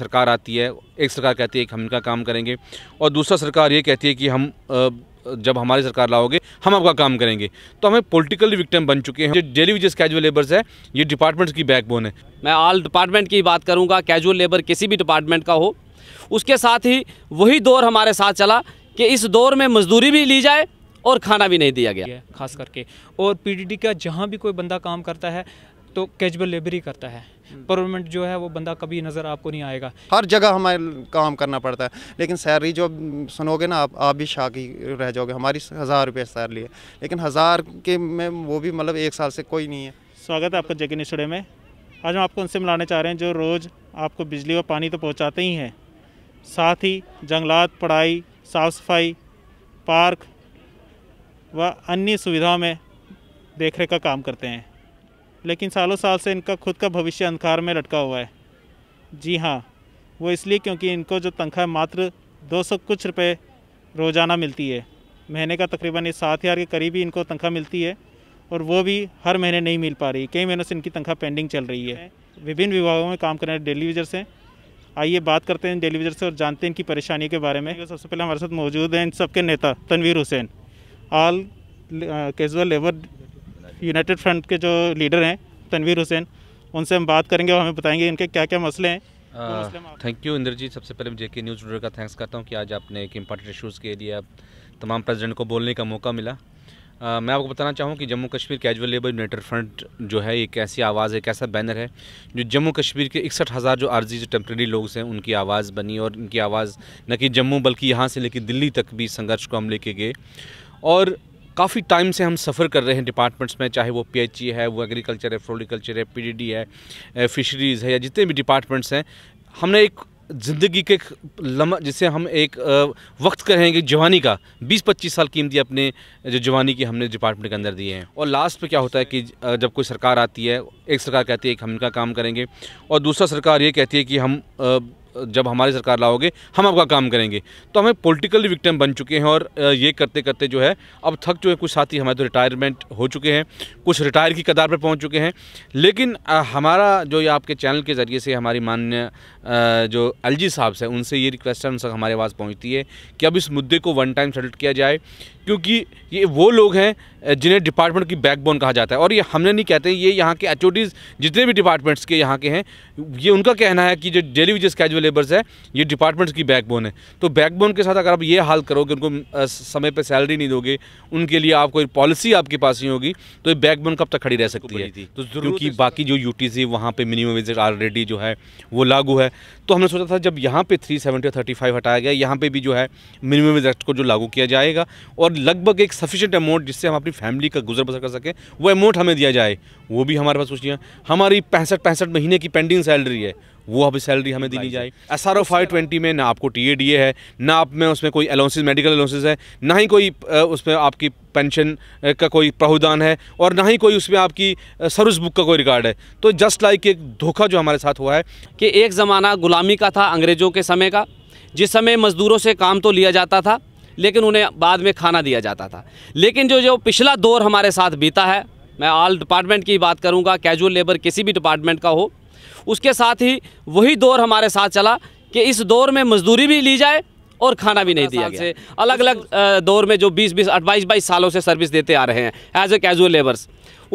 सरकार आती है एक सरकार कहती है कि हम इनका काम करेंगे और दूसरा सरकार ये कहती है कि हम जब हमारी सरकार लाओगे हम आपका काम करेंगे तो हमें पॉलिटिकल विक्टिम बन चुके हैं जो डेली वेजेस कैजुअल लेबर्स है ये डिपार्टमेंट्स की बैकबोन है मैं ऑल डिपार्टमेंट की बात करूँगा कैजुअल लेबर किसी भी डिपार्टमेंट का हो उसके साथ ही वही दौर हमारे साथ चला कि इस दौर में मजदूरी भी ली जाए और खाना भी नहीं दिया गया खास करके और पीडीडी का जहाँ भी कोई बंदा काम करता है तो कैजुअल लेबर ही करता है परमानेंट हम्म। जो है वो बंदा कभी नज़र आपको नहीं आएगा हर जगह हमें काम करना पड़ता है लेकिन सैलरी जो सुनोगे ना आप आप भी शाकी रह जाओगे हमारी हज़ार रुपये सैलरी है लेकिन हज़ार के में वो भी मतलब एक साल से कोई नहीं है स्वागत है आपका जगह निचड़े में आज हम आपको उनसे मिलाने चाह रहे हैं जो रोज़ आपको बिजली और पानी तो पहुँचाते ही हैं साथ ही जंगलात पढ़ाई साफ़ सफाई पार्क व अन्य सुविधाओं में देखरेख का काम करते हैं लेकिन सालों साल से इनका खुद का भविष्य अंधकार में लटका हुआ है जी हाँ वो इसलिए क्योंकि इनको जो तनख्वाह मात्र सौ कुछ रुपये रोज़ाना मिलती है महीने का तकरीबन ये सात हज़ार के करीब ही इनको तनख्वाह मिलती है और वो भी हर महीने नहीं मिल पा रही कई महीनों से इनकी तनख्वाह पेंडिंग चल रही है विभिन्न विभागों में काम करने वाले डेली यूजर्स हैं आइए बात करते हैं डेली वेजर से और जानते हैं इनकी परेशानियों के बारे में सबसे पहले हमारे साथ मौजूद हैं इन सबके नेता Tanveer Hussain all casual labour united front के जो लीडर हैं तनवीर हुसैन उनसे हम बात करेंगे और हमें बताएंगे इनके क्या क्या मसले हैं थैंक यू इंद्रजीत सबसे पहले जे के न्यूज़ का थैंक्स करता हूँ कि आज आपने एक इम्पॉर्टेंट इशूज़ के लिए अब तमाम प्रेजिडेंट को बोलने का मौका मिला आ, मैं आपको बताना चाहूँ कि Jammu Kashmir casual labour united front जो है एक ऐसी आवाज़ एक ऐसा बैनर है जो जम्मू कश्मीर के इकसठ हज़ार जो आर्जी जो टेम्प्रेरी लोग हैं उनकी आवाज़ बनी और उनकी आवाज़ न कि जम्मू बल्कि यहाँ से लेकर दिल्ली तक भी संघर्ष को हम लेके गए और काफ़ी टाइम से हम सफ़र कर रहे हैं डिपार्टमेंट्स में चाहे वो पीएचई है वो एग्रीकल्चर है फ्लोरिकल्चर है पीडीडी है फिशरीज़ है या जितने भी डिपार्टमेंट्स हैं हमने एक ज़िंदगी के लम्हा जिसे हम एक वक्त कहेंगे जवानी का 20-25 साल कीमती अपने जो जवानी की हमने डिपार्टमेंट के अंदर दिए हैं और लास्ट पे क्या होता है कि जब कोई सरकार आती है एक सरकार कहती है कि हम इनका काम करेंगे और दूसरा सरकार ये कहती है कि हम जब हमारी सरकार लाओगे हम आपका काम करेंगे तो हमें पॉलिटिकली विक्टिम बन चुके हैं और ये करते करते जो है अब थक जो है कुछ साथी हमारे तो रिटायरमेंट हो चुके हैं कुछ रिटायर की कदार पर पहुंच चुके हैं लेकिन हमारा जो ये आपके चैनल के ज़रिए से हमारी मान्य जो जी साहब से उनसे ये रिक्वेस्ट है उनसे हमारे पास पहुंचती है कि अब इस मुद्दे को वन टाइम सेटल किया जाए क्योंकि ये वो लोग हैं जिन्हें डिपार्टमेंट की बैकबोन कहा जाता है और ये हमने नहीं कहते ये यहाँ के एच जितने भी डिपार्टमेंट्स के यहाँ के हैं ये उनका कहना है कि जो डेली वेजेस कैजुअल लेबर्स है ये डिपार्टमेंट्स की बैकबोन है तो बैकबोन के साथ अगर आप ये हाल करोगे उनको समय पर सैलरी नहीं दोगे उनके लिए आप कोई पॉलिसी आपके पास नहीं होगी तो ये बैकबोन कब तक खड़ी रह सकती तो है तो, तो क्योंकि बाकी जो यू टी सी वहाँ पर मिनिमम वेजेज ऑलरेडी जो है वो लागू है है तो हमने सोचा था जब यहाँ पे 370 फाइव हटाया गया यहाँ पे भी जो है मिनिमम इंटरेस्ट को जो लागू किया जाएगा और लगभग एक सफिशेंट अमाउंट जिससे हम अपनी फैमिली का गुजर बसर कर सकें वो अमाउंट हमें दिया जाए वो भी हमारे पास सोचिए हमारी पैंसठ पैंसठ महीने की पेंडिंग सैलरी है वो अब सैलरी हमें दी नहीं जाए S R O five twenty में ना आपको टी ए डी ए है ना आप में उसमें कोई अलाउंसेज मेडिकल अलाउंसेज है ना ही कोई उसमें आपकी पेंशन का कोई प्रावधान है और ना ही कोई उसमें आपकी सर्विस बुक का कोई रिकॉर्ड है तो जस्ट लाइक एक धोखा जो हमारे साथ हुआ है कि एक ज़माना गुलामी का था अंग्रेज़ों के समय का जिस समय मज़दूरों से काम तो लिया जाता था लेकिन उन्हें बाद में खाना दिया जाता था लेकिन जो जो पिछला दौर हमारे साथ बीता है मैं ऑल डिपार्टमेंट की बात करूंगा कैजुअल लेबर किसी भी डिपार्टमेंट का हो उसके साथ ही वही दौर हमारे साथ चला कि इस दौर में मजदूरी भी ली जाए और खाना भी नहीं दिया गया अलग अलग दौर में जो 20 20 अट्ठाईस बाईस सालों से सर्विस देते आ रहे हैं एज ए कैजुअल लेबर्स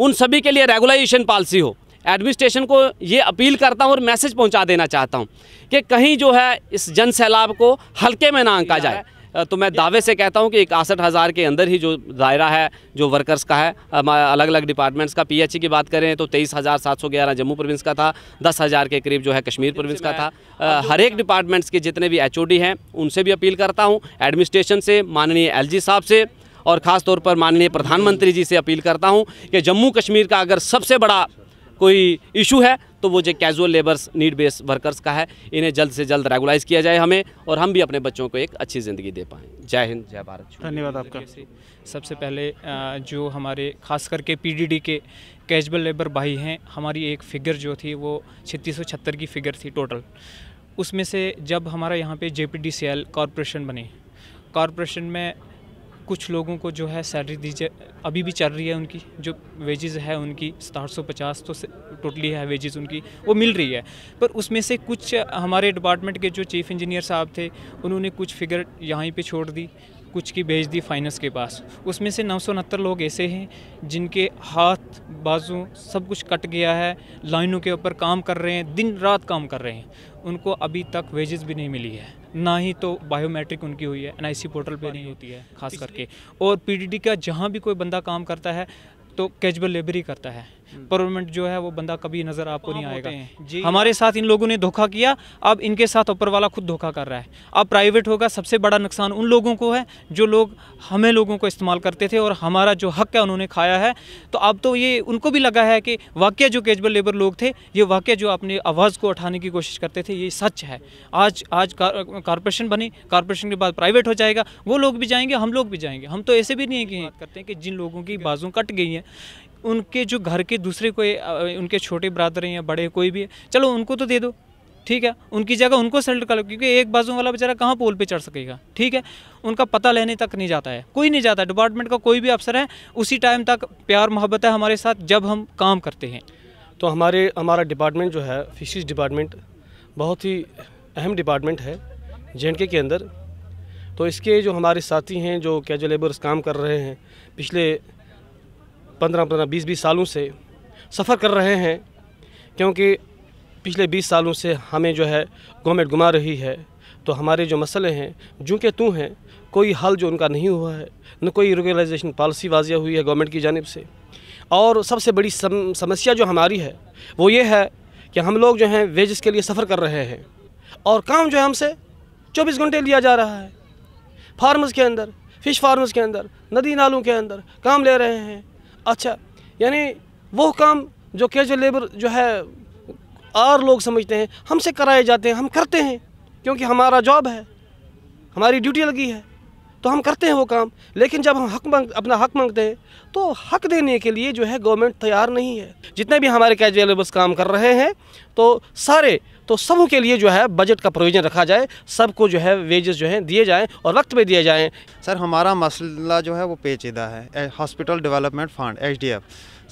उन सभी के लिए रेगुलाइजेशन पॉलिसी हो एडमिनिस्ट्रेशन को ये अपील करता हूँ और मैसेज पहुँचा देना चाहता हूँ कि कहीं जो है इस जन सैलाब को हल्के में ना आंका जाए तो मैं दावे से कहता हूँ कि इकसठ हज़ार के अंदर ही जो दायरा है जो वर्कर्स का है अलग अलग डिपार्टमेंट्स का पीएचई e की बात करें तो तेईस हज़ार सात सौ ग्यारह जम्मू प्रोविंस का था दस हज़ार के करीब जो है कश्मीर प्रोविंस का था हर एक डिपार्टमेंट्स के जितने भी एच हैं उनसे भी अपील करता हूँ एडमिनिस्ट्रेशन से माननीय एल साहब से और ख़ास तौर पर माननीय प्रधानमंत्री जी से अपील करता हूँ कि जम्मू कश्मीर का अगर सबसे बड़ा कोई इशू है तो वो जो casual labours need base workers का है इन्हें जल्द से जल्द रेगुलाइज किया जाए हमें और हम भी अपने बच्चों को एक अच्छी ज़िंदगी दे पाएँ जय हिंद जय भारत धन्यवाद आपका सबसे पहले जो हमारे खास करके पी के कैजुअल लेबर भाई हैं हमारी एक फ़िगर जो थी वो छत्तीस की फ़िगर थी टोटल उसमें से जब हमारा यहाँ पे J P D C L corporation बने कॉरपोरेशन में कुछ लोगों को जो है सैलरी दी जाए अभी भी चल रही है उनकी जो वेजेस है उनकी सतारह सौ पचास तो टोटली है वेजेस उनकी वो मिल रही है पर उसमें से कुछ हमारे डिपार्टमेंट के जो चीफ इंजीनियर साहब थे उन्होंने कुछ फिगर यहाँ पे छोड़ दी कुछ की भेज दी फाइनेंस के पास उसमें से नौ लोग ऐसे हैं जिनके हाथ बाजू सब कुछ कट गया है लाइनों के ऊपर काम कर रहे हैं दिन रात काम कर रहे हैं उनको अभी तक वेजेस भी नहीं मिली है ना ही तो बायोमेट्रिक उनकी हुई है सी पोर्टल पे नहीं होती है खास करके और पीडीडी का जहाँ भी कोई बंदा काम करता है तो कैजुअल लेबर ही करता है परमानेंट जो है वो बंदा कभी नज़र आपको नहीं आएगा हमारे साथ इन लोगों ने धोखा किया अब इनके साथ ऊपर वाला खुद धोखा कर रहा है अब प्राइवेट होगा सबसे बड़ा नुकसान उन लोगों को है जो लोग हमें लोगों को इस्तेमाल करते थे और हमारा जो हक है उन्होंने खाया है तो अब तो ये उनको भी लगा है कि वाक्य जो केजबल लेबर लोग थे ये वाक्य जो अपनी आवाज़ को उठाने की कोशिश करते थे ये सच है आज आज कॉरपोरेशन बनी कॉरपोरेशन के बाद प्राइवेट हो जाएगा वो लोग भी जाएंगे हम लोग भी जाएंगे हम तो ऐसे भी नहीं करते हैं कि जिन लोगों की बाजू कट गई हैं उनके जो घर के दूसरे कोई उनके छोटे ब्रादर हैं या बड़े कोई भी है चलो उनको तो दे दो ठीक है उनकी जगह उनको सेल्ट कर लो क्योंकि एक बाजू वाला बेचारा कहाँ पोल पे चढ़ सकेगा ठीक है उनका पता लेने तक नहीं जाता है कोई नहीं जाता डिपार्टमेंट का कोई भी अफसर है उसी टाइम तक प्यार मोहब्बत है हमारे साथ जब हम काम करते हैं तो हमारे हमारा डिपार्टमेंट जो है फ़िशरीज डिपार्टमेंट बहुत ही अहम डिपार्टमेंट है जे के अंदर तो इसके जो हमारे साथी हैं जो कैजुअल लेबर्स काम कर रहे हैं पिछले पंद्रह पंद्रह बीस बीस सालों से सफ़र कर रहे हैं क्योंकि पिछले बीस सालों से हमें जो है गवर्नमेंट घुमा रही है तो हमारे जो मसले हैं जो कि तू हैं कोई हल जो उनका नहीं हुआ है न कोई रेगुलाइजेशन पॉलिसी वाजिया हुई है गवर्नमेंट की जानब से और सबसे बड़ी सम, समस्या जो हमारी है वो ये है कि हम लोग जो हैं वेजेस के लिए सफ़र कर रहे हैं और काम जो है हमसे चौबीस घंटे लिया जा रहा है फार्मर्स के अंदर फ़िश फार्मर्स के अंदर नदी नालों के अंदर काम ले रहे हैं अच्छा यानी वो काम जो कैजुअल लेबर जो है और लोग समझते हैं हमसे कराए जाते हैं हम करते हैं क्योंकि हमारा जॉब है हमारी ड्यूटी लगी है तो हम करते हैं वो काम लेकिन जब हम हक मांग अपना हक मांगते हैं तो हक देने के लिए जो है गवर्नमेंट तैयार नहीं है जितने भी हमारे कैजुअल लेबर्स काम कर रहे हैं तो सारे तो सब के लिए जो है बजट का प्रोविज़न रखा जाए सबको जो है वेजेस जो है दिए जाएँ और वक्त पर दिए जाएँ सर हमारा मसला जो है वो पेचीदा है hospital development fund H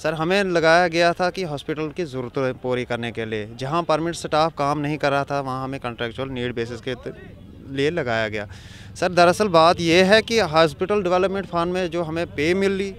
sir हमें लगाया गया था कि हॉस्पिटल की ज़रूरत पूरी करने के लिए जहाँ परमिट स्टाफ काम नहीं कर रहा था वहाँ हमें कंट्रेक्चुअल नीड बेसिस के लिए लगाया गया सर दरअसल बात यह है कि हॉस्पिटल डेवलपमेंट फंड में जो हमें पे मिल रही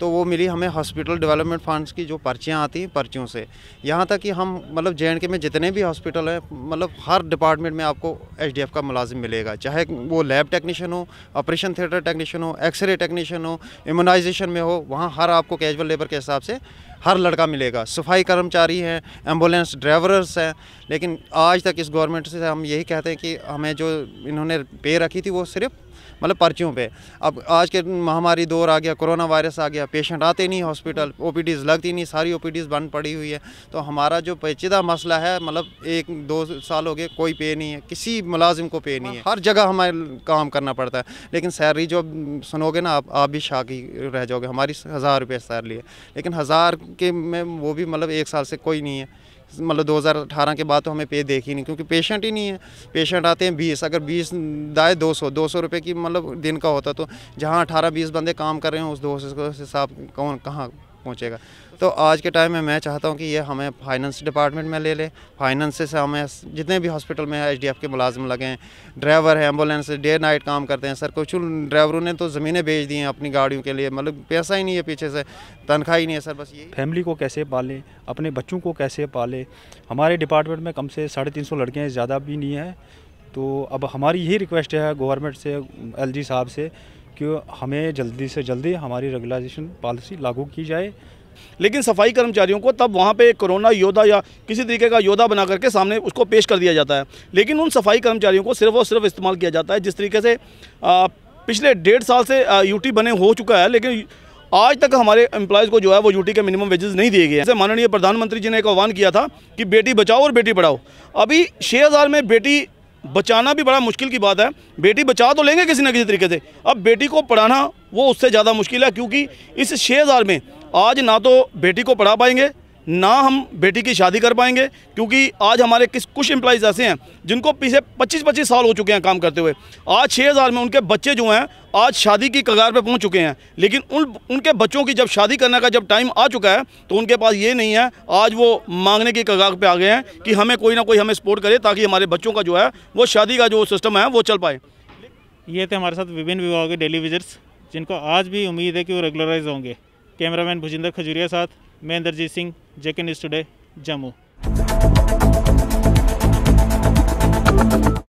तो वो मिली हमें हॉस्पिटल डेवलपमेंट फंड्स की जो पर्चियाँ आती हैं पर्चियों से यहाँ तक कि हम मतलब जे के में जितने भी हॉस्पिटल हैं मतलब हर डिपार्टमेंट में आपको एच का मुलाजिम मिलेगा चाहे वो लैब टेक्नीशियन हो ऑपरेशन थिएटर टेक्नीशियन हो एक्सरे टेक्नीशियन हो इम्यूनाइजेशन में हो वहाँ हर आपको कैजुअल लेबर के हिसाब से हर लड़का मिलेगा सफाई कर्मचारी हैं एम्बुलेंस ड्राइवर्स हैं लेकिन आज तक इस गवर्नमेंट से हम यही कहते हैं कि हमें जो इन्होंने पे रखी थी वो सिर्फ मतलब पर्चियों पे अब आज के महामारी दौर आ गया कोरोना वायरस आ गया पेशेंट आते नहीं हॉस्पिटल ओ लगती नहीं सारी ओ बंद पड़ी हुई है तो हमारा जो पेचीदा मसला है मतलब एक दो साल हो गए कोई पे नहीं है किसी मुलाजिम को पे नहीं है हर जगह हमें काम करना पड़ता है लेकिन सैलरी जो सुनोगे ना आप आप भी शाकी रह जाओगे हमारी हज़ार रुपये सैलरी है लेकिन हज़ार के में वो भी मतलब एक साल से कोई नहीं है मतलब 2018 के बाद तो हमें पे ही नहीं क्योंकि पेशेंट ही नहीं है पेशेंट आते हैं बीस अगर बीस दाए दो सौ दो सौ रुपये की मतलब दिन का होता तो जहाँ अठारह बीस बंदे काम कर रहे हैं उस दो सौ हिसाब कौन कहाँ पहुँचेगा तो आज के टाइम में मैं चाहता हूँ कि ये हमें फाइनेंस डिपार्टमेंट में ले ले फाइनेंस से हमें जितने भी हॉस्पिटल में एच डी एफ के मुलाजिम लगे हैं ड्राइवर हैं एम्बुलेंस डे नाइट काम करते हैं सर कुछ ड्राइवरों ने तो ज़मीनें बेच दी हैं अपनी गाड़ियों के लिए मतलब पैसा ही नहीं है पीछे से तनख्वाह ही नहीं है सर बस ये फैमिली को कैसे पालें अपने बच्चों को कैसे पालें हमारे डिपार्टमेंट में कम से साढ़े तीन सौ लड़कियाँ ज़्यादा भी नहीं हैं तो अब हमारी यही रिक्वेस्ट है गवर्नमेंट से जी साहब से कि हमें जल्दी से जल्दी हमारी रेगुलाइजेशन पॉलिसी लागू की जाए लेकिन सफाई कर्मचारियों को तब वहाँ पे कोरोना योद्धा या किसी तरीके का योद्धा बना करके सामने उसको पेश कर दिया जाता है लेकिन उन सफाई कर्मचारियों को सिर्फ और सिर्फ इस्तेमाल किया जाता है जिस तरीके से पिछले डेढ़ साल से यूटी बने हो चुका है लेकिन आज तक हमारे एम्प्लॉयज़ को जो है वो यूटी के मिनिमम वेजेस नहीं दिए गए हैं जैसे माननीय प्रधानमंत्री जी ने एक आह्वान किया था कि बेटी बचाओ और बेटी पढ़ाओ अभी छः हज़ार में बेटी बचाना भी बड़ा मुश्किल की बात है बेटी बचा तो लेंगे किसी ना किसी तरीके से अब बेटी को पढ़ाना वो उससे ज़्यादा मुश्किल है क्योंकि इस छः हज़ार में आज ना तो बेटी को पढ़ा पाएंगे ना हम बेटी की शादी कर पाएंगे क्योंकि आज हमारे किस कुछ एम्प्लॉज ऐसे हैं जिनको पीछे 25-25 साल हो चुके हैं काम करते हुए आज छः हज़ार में उनके बच्चे जो हैं आज शादी की कगार पे पहुंच चुके हैं लेकिन उन उनके बच्चों की जब शादी करने का जब टाइम आ चुका है तो उनके पास ये नहीं है आज वो मांगने की कगार पर आ गए हैं कि हमें कोई ना कोई हमें सपोर्ट करे ताकि हमारे बच्चों का जो है वो शादी का जो सिस्टम है वो चल पाए ये थे हमारे साथ विभिन्न विभागों के डेली विजिट्स जिनको आज भी उम्मीद है कि वो रेगुलराइज होंगे कैमरामैन भुजिंदर खजूरिया साथ मैं Inderjit Singh JK news today Jammu